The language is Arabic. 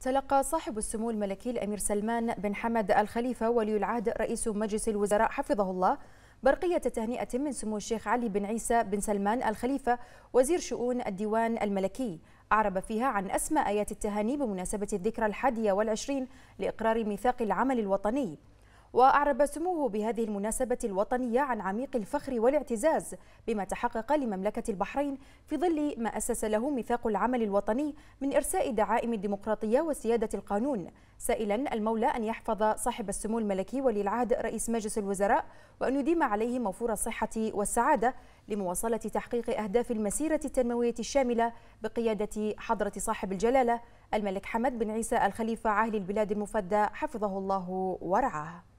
تلقى صاحب السمو الملكي الأمير سلمان بن حمد الخليفة ولي العهد رئيس مجلس الوزراء حفظه الله برقية تهنئة من سمو الشيخ علي بن عيسى بن سلمان الخليفة وزير شؤون الديوان الملكي أعرب فيها عن اسماء آيات التهاني بمناسبة الذكرى الحادية والعشرين لإقرار ميثاق العمل الوطني وأعرب سموه بهذه المناسبة الوطنية عن عميق الفخر والاعتزاز بما تحقق لمملكة البحرين في ظل ما أسس له ميثاق العمل الوطني من إرساء دعائم الديمقراطية وسيادة القانون سائلا المولى أن يحفظ صاحب السمو الملكي ولي العهد رئيس مجلس الوزراء وأن يديم عليه موفور الصحة والسعادة لمواصلة تحقيق أهداف المسيرة التنموية الشاملة بقيادة حضرة صاحب الجلالة الملك حمد بن عيسى الخليفة عاهل البلاد المفدى حفظه الله ورعاه